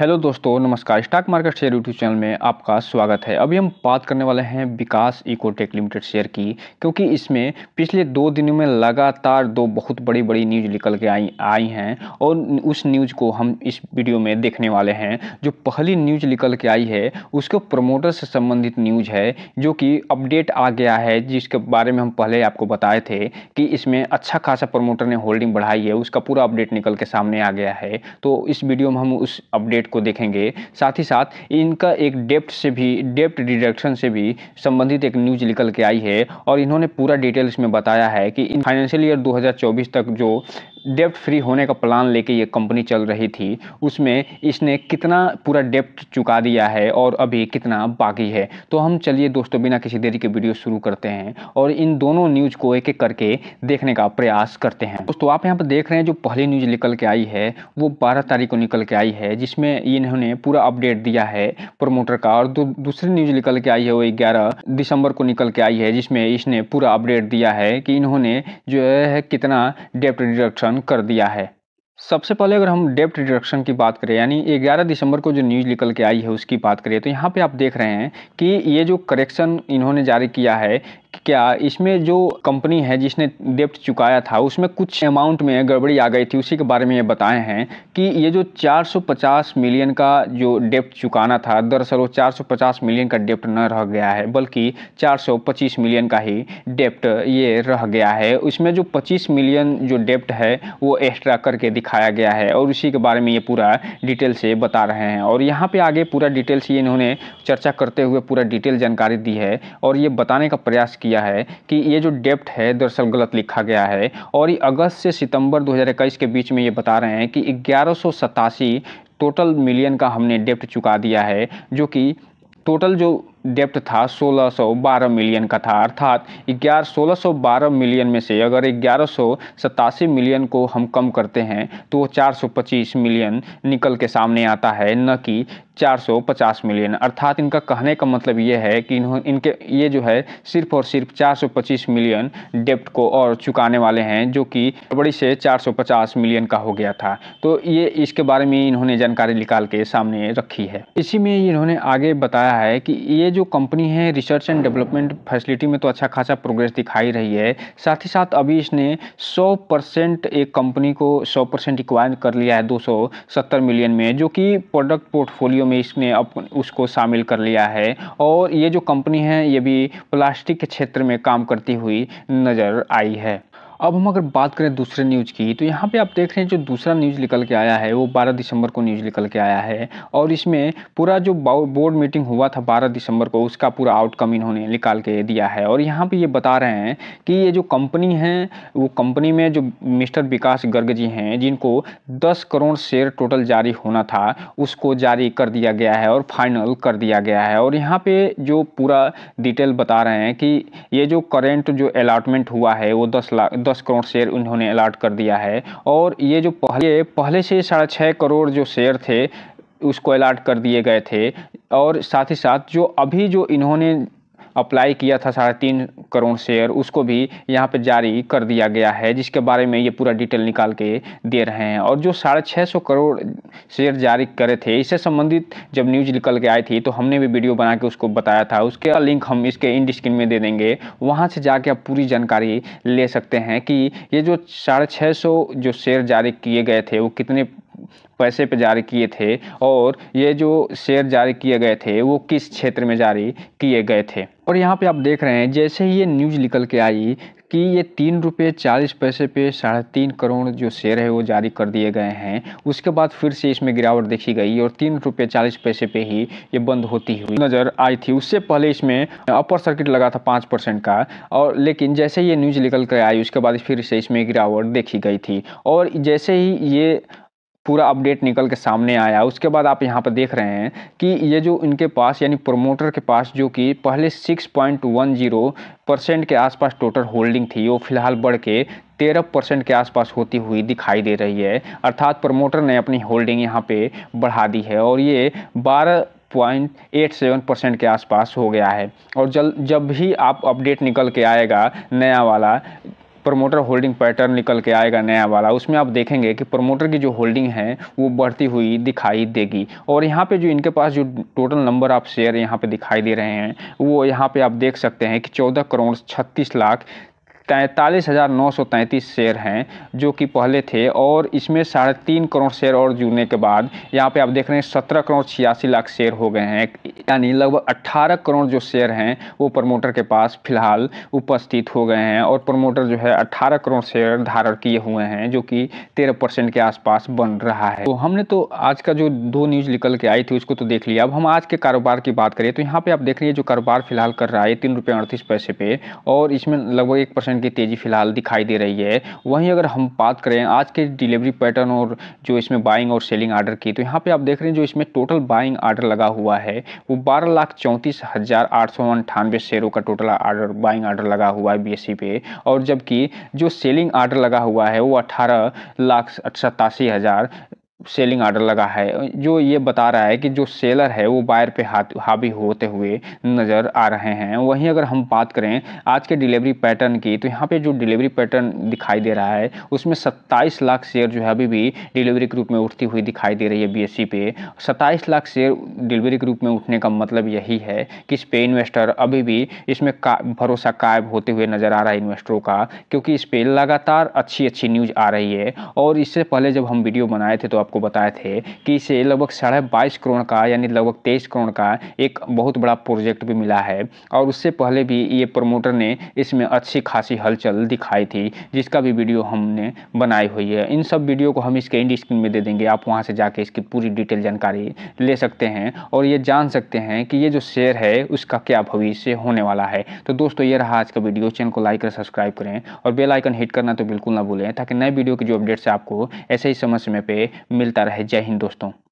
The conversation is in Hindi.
हेलो दोस्तों नमस्कार stock market share YouTube channel में आपका स्वागत है अभी हम बात करने वाले हैं विकास इकोटेक लिमिटेड शेयर की क्योंकि इसमें पिछले दो दिनों में लगातार दो बहुत बड़ी बड़ी न्यूज निकल के आई आई हैं और उस न्यूज को हम इस वीडियो में देखने वाले हैं जो पहली न्यूज निकल के आई है उसको प्रमोटर से संबंधित न्यूज है जो कि अपडेट आ गया है जिसके बारे में हम पहले आपको बताए थे कि इसमें अच्छा खासा प्रमोटर ने होल्डिंग बढ़ाई है उसका पूरा अपडेट निकल के सामने आ गया है तो इस वीडियो में हम उस अपडेट रेट को देखेंगे साथ ही साथ इनका एक डेप्ट से भी डेप्ट डिडक्शन से भी संबंधित एक न्यूज निकल के आई है और इन्होंने पूरा डिटेल इसमें बताया है कि इन फाइनेंशियल ईयर 2024 तक जो डेप्ट फ्री होने का प्लान लेके ये कंपनी चल रही थी उसमें इसने कितना पूरा डेप्ट चुका दिया है और अभी कितना बाकी है तो हम चलिए दोस्तों बिना किसी देरी के वीडियो शुरू करते हैं और इन दोनों न्यूज़ को एक एक करके देखने का प्रयास करते हैं दोस्तों आप यहाँ पर देख रहे हैं जो पहली न्यूज़ निकल के आई है वो बारह तारीख को निकल के आई है जिसमें इन्होंने पूरा अपडेट दिया है प्रमोटर का और दूसरी न्यूज़ निकल के आई है वो ग्यारह दिसंबर को निकल के आई है जिसमें इसने पूरा अपडेट दिया है कि इन्होंने जो है कितना डेप्ट रिडक्शन ऐलान कर दिया है सबसे पहले अगर हम डेप्ट रिडक्शन की बात करें यानी 11 दिसंबर को जो न्यूज़ निकल के आई है उसकी बात करें तो यहाँ पे आप देख रहे हैं कि ये जो करेक्शन इन्होंने जारी किया है क्या इसमें जो कंपनी है जिसने डेप्ट चुकाया था उसमें कुछ अमाउंट में गड़बड़ी आ गई थी उसी के बारे में ये बताए हैं कि ये जो 450 मिलियन का जो डेप्ट चुकाना था दरअसल वो 450 मिलियन का डेप्ट न रह गया है बल्कि 425 मिलियन का ही डेप्ट ये रह गया है उसमें जो 25 मिलियन जो डेप्ट है वो एक्स्ट्रा करके दिखाया गया है और उसी के बारे में ये पूरा डिटेल से बता रहे हैं और यहाँ पर आगे पूरा डिटेल से इन्होंने चर्चा करते हुए पूरा डिटेल जानकारी दी है और ये बताने का प्रयास किया किया है कि ये जो डेप्ट है दरअसल गलत लिखा गया है और ये अगस्त से सितंबर 2021 के बीच में ये बता रहे हैं कि ग्यारह टोटल मिलियन का हमने डेप्ट चुका दिया है जो कि टोटल जो डेप्ट था 1612 मिलियन का था अर्थात ग्यारह सोलह मिलियन में से अगर ग्यारह मिलियन को हम कम करते हैं तो वो 425 मिलियन निकल के सामने आता है न कि 450 मिलियन अर्थात इनका कहने का मतलब ये है कि इन्हों इनके ये जो है सिर्फ और सिर्फ 425 मिलियन डेप्ट को और चुकाने वाले हैं जो कि बड़ी से 450 मिलियन का हो गया था तो ये इसके बारे में इन्होंने जानकारी निकाल के सामने रखी है इसी में इन्होंने आगे बताया है कि ये जो कंपनी है रिसर्च एंड डेवलपमेंट फैसिलिटी में तो अच्छा खासा प्रोग्रेस दिखाई रही है साथ ही साथ अभी इसने सौ एक कंपनी को सौ परसेंट कर लिया है दो मिलियन में जो कि प्रोडक्ट पोर्टफोलियो कंपनियों में इसने अप उसको शामिल कर लिया है और ये जो कंपनी है ये भी प्लास्टिक के क्षेत्र में काम करती हुई नज़र आई है अब हम अगर बात करें दूसरे न्यूज़ की तो यहाँ पे आप देख रहे हैं जो दूसरा न्यूज़ निकल के आया है वो 12 दिसंबर को न्यूज़ निकल के आया है और इसमें पूरा जो बोर्ड मीटिंग हुआ था 12 दिसंबर को उसका पूरा आउटकम इन्होंने निकाल के दिया है और यहाँ पे ये बता रहे हैं कि ये जो कंपनी है वो कंपनी में जो मिस्टर विकास गर्ग जी हैं जिनको दस करोड़ शेयर टोटल जारी होना था उसको जारी कर दिया गया है और फाइनल कर दिया गया है और यहाँ पे जो पूरा डिटेल बता रहे हैं कि ये जो करेंट जो अलाटमेंट हुआ है वो दस लाख दस करोड़ शेयर उन्होंने अलाट कर दिया है और ये जो पहले पहले से साढ़े छः करोड़ जो शेयर थे उसको अलाट कर दिए गए थे और साथ ही साथ जो अभी जो इन्होंने अप्लाई किया था साढ़े तीन करोड़ शेयर उसको भी यहाँ पे जारी कर दिया गया है जिसके बारे में ये पूरा डिटेल निकाल के दे रहे हैं और जो साढ़े छः सौ करोड़ शेयर जारी करे थे इससे संबंधित जब न्यूज निकल के आई थी तो हमने भी वीडियो बना के उसको बताया था उसके लिंक हम इसके इन स्क्रीन में दे देंगे वहाँ से जाके आप पूरी जानकारी ले सकते हैं कि ये जो साढ़े छः सौ जो शेयर जारी किए गए थे वो कितने पैसे पे जारी किए थे और ये जो शेयर जारी किए गए थे वो किस क्षेत्र में जारी किए गए थे और यहाँ पे आप देख रहे हैं जैसे ही ये न्यूज़ निकल के आई कि ये तीन रुपये चालीस पैसे पे साढ़े तीन करोड़ जो शेयर है वो जारी कर दिए गए हैं उसके बाद फिर से इसमें गिरावट देखी गई और तीन रुपये चालीस पैसे पे ही ये बंद होती हुई नज़र आई थी उससे पहले इसमें अपर सर्किट लगा था पाँच परसेंट का और लेकिन जैसे ये न्यूज़ निकल कर आई उसके बाद फिर से इसमें गिरावट देखी गई थी और जैसे ही ये पूरा अपडेट निकल के सामने आया उसके बाद आप यहाँ पर देख रहे हैं कि ये जो इनके पास यानी प्रोमोटर के पास जो कि पहले 6.10 परसेंट के आसपास टोटल होल्डिंग थी वो फिलहाल बढ़ के तेरह परसेंट के आसपास होती हुई दिखाई दे रही है अर्थात प्रमोटर ने अपनी होल्डिंग यहाँ पे बढ़ा दी है और ये बारह पॉइंट एट सेवन परसेंट के आसपास हो गया है और जल जब भी आप अपडेट निकल के आएगा नया वाला प्रमोटर होल्डिंग पैटर्न निकल के आएगा नया वाला उसमें आप देखेंगे कि प्रमोटर की जो होल्डिंग है वो बढ़ती हुई दिखाई देगी और यहाँ पे जो इनके पास जो टोटल नंबर ऑफ शेयर यहाँ पे दिखाई दे रहे हैं वो यहाँ पे आप देख सकते हैं कि चौदह करोड़ छत्तीस लाख तैंतालीस हज़ार नौ सौ तैंतीस शेयर हैं जो कि पहले थे और इसमें साढ़े तीन करोड़ शेयर और जुड़ने के बाद यहाँ पे आप देख रहे हैं सत्रह करोड़ छियासी लाख शेयर हो गए हैं यानी लगभग अट्ठारह करोड़ जो शेयर हैं वो प्रमोटर के पास फिलहाल उपस्थित हो गए हैं और प्रमोटर जो है अट्ठारह करोड़ शेयर धारण किए हुए हैं जो कि तेरह परसेंट के आसपास बन रहा है तो हमने तो आज का जो दो न्यूज़ निकल के आई थी उसको तो देख लिया अब हम आज के कारोबार की बात करें तो यहाँ पे आप देख रहे हैं जो कारोबार फिलहाल कर रहा है तीन रुपये अड़तीस पैसे पे और इसमें लगभग एक परसेंट पैटर्न की तेज़ी फिलहाल दिखाई दे रही है वहीं अगर हम बात करें आज के डिलीवरी पैटर्न और जो इसमें बाइंग और सेलिंग आर्डर की तो यहाँ पे आप देख रहे हैं जो इसमें टोटल बाइंग आर्डर लगा हुआ है वो बारह लाख चौंतीस हज़ार आठ सौ अंठानवे शेयरों का टोटल आर्डर बाइंग आर्डर लगा हुआ है बी e पे और जबकि जो सेलिंग आर्डर लगा हुआ है वो अठारह लाख सतासी हज़ार सेलिंग ऑर्डर लगा है जो ये बता रहा है कि जो सेलर है वो बायर पे हाथ हावी होते हुए नज़र आ रहे हैं वहीं अगर हम बात करें आज के डिलीवरी पैटर्न की तो यहाँ पे जो डिलीवरी पैटर्न दिखाई दे रहा है उसमें 27 लाख शेयर जो है अभी भी डिलीवरी के रूप में उठती हुई दिखाई दे रही है बी पे 27 लाख शेयर डिलीवरी के रूप में उठने का मतलब यही है कि इस पे इन्वेस्टर अभी भी इसमें का, भरोसा कायब होते हुए नज़र आ रहा है इन्वेस्टरों का क्योंकि इस पर लगातार अच्छी अच्छी न्यूज़ आ रही है और इससे पहले जब हम वीडियो बनाए थे तो आपको बताए थे कि इसे लगभग साढ़े बाईस करोड़ का यानी लगभग तेईस करोड़ का एक बहुत बड़ा प्रोजेक्ट भी मिला है और उससे पहले भी ये प्रमोटर ने इसमें अच्छी खासी हलचल दिखाई थी जिसका भी वीडियो हमने बनाई हुई है इन सब वीडियो को हम इसके एंड स्क्रीन में दे देंगे आप वहाँ से जाके इसकी पूरी डिटेल जानकारी ले सकते हैं और ये जान सकते हैं कि ये जो शेयर है उसका क्या भविष्य होने वाला है तो दोस्तों ये रहा आज का वीडियो चैनल को लाइक और सब्सक्राइब करें और बेल आइकन हिट करना तो बिल्कुल ना भूलें ताकि नए वीडियो की जो अपडेट्स आपको ऐसे ही समय समय पर मिलता रहे जय हिंद दोस्तों